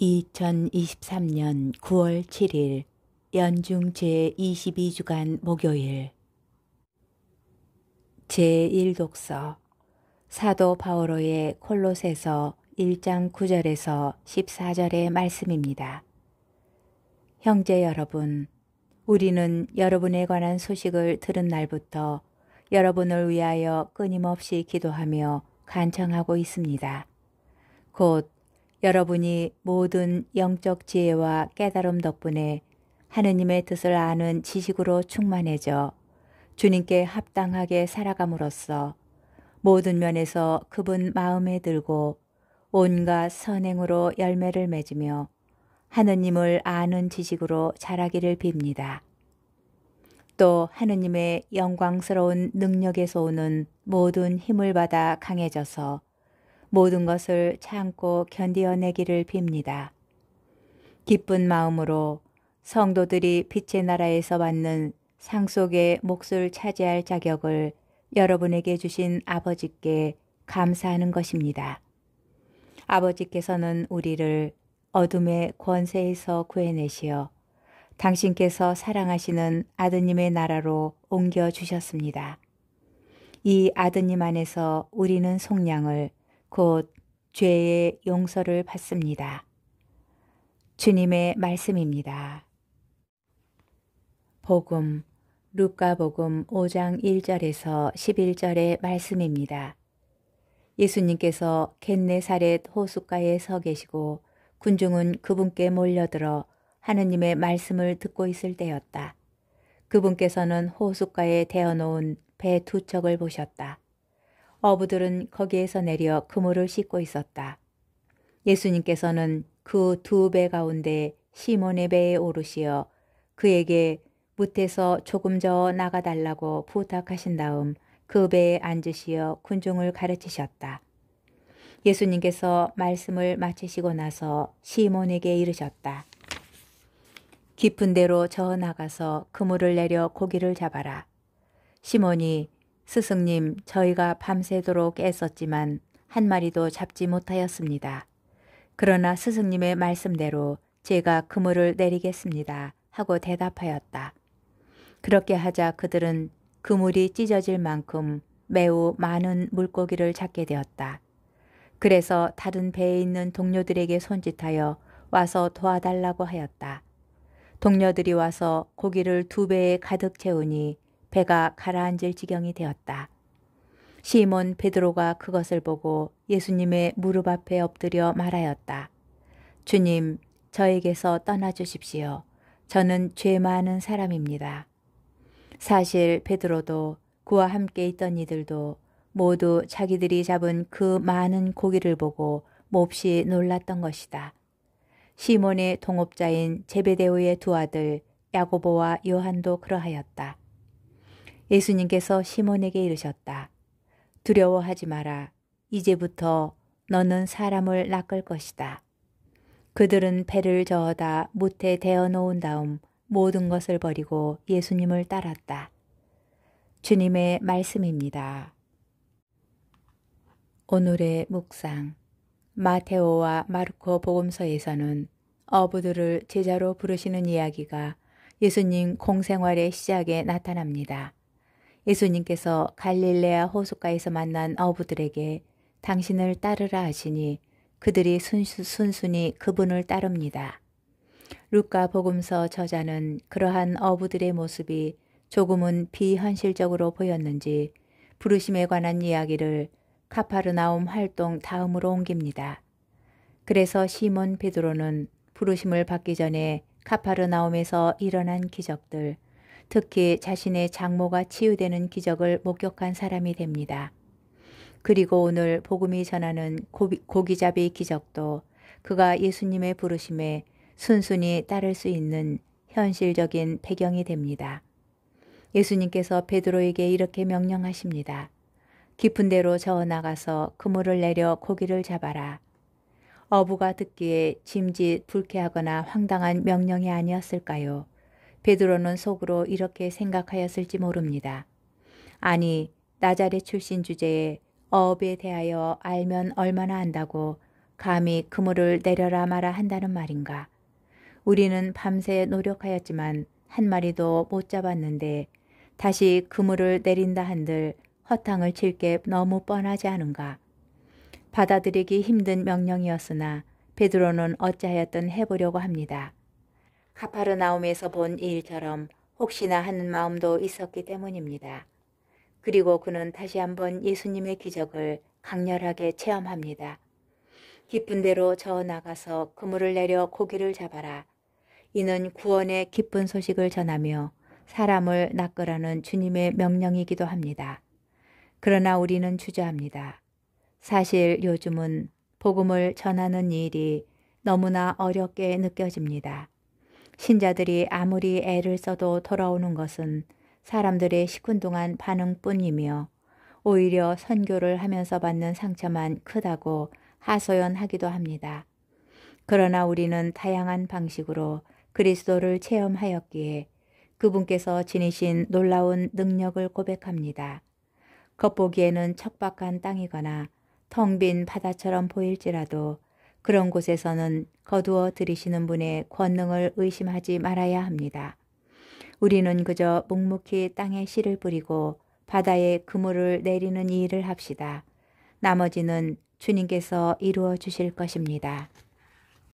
2023년 9월 7일 연중 제22주간 목요일 제1독서 사도 바오로의 콜로세서 1장 9절에서 14절의 말씀입니다. 형제 여러분, 우리는 여러분에 관한 소식을 들은 날부터 여러분을 위하여 끊임없이 기도하며 간청하고 있습니다. 곧 여러분이 모든 영적 지혜와 깨달음 덕분에 하느님의 뜻을 아는 지식으로 충만해져 주님께 합당하게 살아감으로써 모든 면에서 그분 마음에 들고 온갖 선행으로 열매를 맺으며 하느님을 아는 지식으로 자라기를 빕니다. 또 하느님의 영광스러운 능력에서 오는 모든 힘을 받아 강해져서 모든 것을 참고 견디어내기를 빕니다. 기쁜 마음으로 성도들이 빛의 나라에서 받는 상속의 몫을 차지할 자격을 여러분에게 주신 아버지께 감사하는 것입니다. 아버지께서는 우리를 어둠의 권세에서 구해내시어 당신께서 사랑하시는 아드님의 나라로 옮겨주셨습니다. 이 아드님 안에서 우리는 속량을 곧 죄의 용서를 받습니다. 주님의 말씀입니다. 복음 루카복음 5장 1절에서 11절의 말씀입니다. 예수님께서 겟네사렛 호숫가에 서 계시고 군중은 그분께 몰려들어 하느님의 말씀을 듣고 있을 때였다. 그분께서는 호숫가에 대어 놓은 배 두 척을 보셨다. 어부들은 거기에서 내려 그물을 씻고 있었다. 예수님께서는 그 두 배 가운데 시몬의 배에 오르시어 그에게 묻에서 조금 저 나가달라고 부탁하신 다음 그 배에 앉으시어 군중을 가르치셨다. 예수님께서 말씀을 마치시고 나서 시몬에게 이르셨다. 깊은 데로 저 나가서 그물을 내려 고기를 잡아라. 시몬이 스승님, 저희가 밤새도록 애썼지만 한 마리도 잡지 못하였습니다. 그러나 스승님의 말씀대로 제가 그물을 내리겠습니다. 하고 대답하였다. 그렇게 하자 그들은 그물이 찢어질 만큼 매우 많은 물고기를 잡게 되었다. 그래서 다른 배에 있는 동료들에게 손짓하여 와서 도와달라고 하였다. 동료들이 와서 고기를 두 배에 가득 채우니 배가 가라앉을 지경이 되었다. 시몬 베드로가 그것을 보고 예수님의 무릎 앞에 엎드려 말하였다. 주님, 저에게서 떠나 주십시오. 저는 죄 많은 사람입니다. 사실 베드로도 그와 함께 있던 이들도 모두 자기들이 잡은 그 많은 고기를 보고 몹시 놀랐던 것이다. 시몬의 동업자인 제베데오의 두 아들 야고보와 요한도 그러하였다. 예수님께서 시몬에게 이르셨다. 두려워하지 마라. 이제부터 너는 사람을 낚을 것이다. 그들은 배를 저어다 못에 대어 놓은 다음 모든 것을 버리고 예수님을 따랐다. 주님의 말씀입니다. 오늘의 묵상 마테오와 마르코 복음서에서는 어부들을 제자로 부르시는 이야기가 예수님 공생활의 시작에 나타납니다. 예수님께서 갈릴레아 호숫가에서 만난 어부들에게 당신을 따르라 하시니 그들이 순수, 순순히 그분을 따릅니다. 루카 복음서 저자는 그러한 어부들의 모습이 조금은 비현실적으로 보였는지 부르심에 관한 이야기를 카파르나움 활동 다음으로 옮깁니다. 그래서 시몬 베드로는 부르심을 받기 전에 카파르나움에서 일어난 기적들, 특히 자신의 장모가 치유되는 기적을 목격한 사람이 됩니다. 그리고 오늘 복음이 전하는 고비, 고기잡이 기적도 그가 예수님의 부르심에 순순히 따를 수 있는 현실적인 배경이 됩니다. 예수님께서 베드로에게 이렇게 명령하십니다. 깊은 데로 저어 나가서 그물을 내려 고기를 잡아라. 어부가 듣기에 짐짓 불쾌하거나 황당한 명령이 아니었을까요? 베드로는 속으로 이렇게 생각하였을지 모릅니다. 아니 나자렛 출신 주제에 어업에 대하여 알면 얼마나 한다고 감히 그물을 내려라 말아 한다는 말인가. 우리는 밤새 노력하였지만 한 마리도 못 잡았는데 다시 그물을 내린다 한들 허탕을 칠 게 너무 뻔하지 않은가. 받아들이기 힘든 명령이었으나 베드로는 어찌하였든 해보려고 합니다. 카파르나움에서 본 일처럼 혹시나 하는 마음도 있었기 때문입니다. 그리고 그는 다시 한번 예수님의 기적을 강렬하게 체험합니다. 깊은 대로 저어 나가서 그물을 내려 고기를 잡아라. 이는 구원의 기쁜 소식을 전하며 사람을 낚으라는 주님의 명령이기도 합니다. 그러나 우리는 주저합니다. 사실 요즘은 복음을 전하는 일이 너무나 어렵게 느껴집니다. 신자들이 아무리 애를 써도 돌아오는 것은 사람들의 시군 동안 반응뿐이며 오히려 선교를 하면서 받는 상처만 크다고 하소연하기도 합니다. 그러나 우리는 다양한 방식으로 그리스도를 체험하였기에 그분께서 지니신 놀라운 능력을 고백합니다. 겉보기에는 척박한 땅이거나 텅 빈 바다처럼 보일지라도 그런 곳에서는 거두어 들이시는 분의 권능을 의심하지 말아야 합니다. 우리는 그저 묵묵히 땅에 씨를 뿌리고 바다에 그물을 내리는 일을 합시다. 나머지는 주님께서 이루어 주실 것입니다.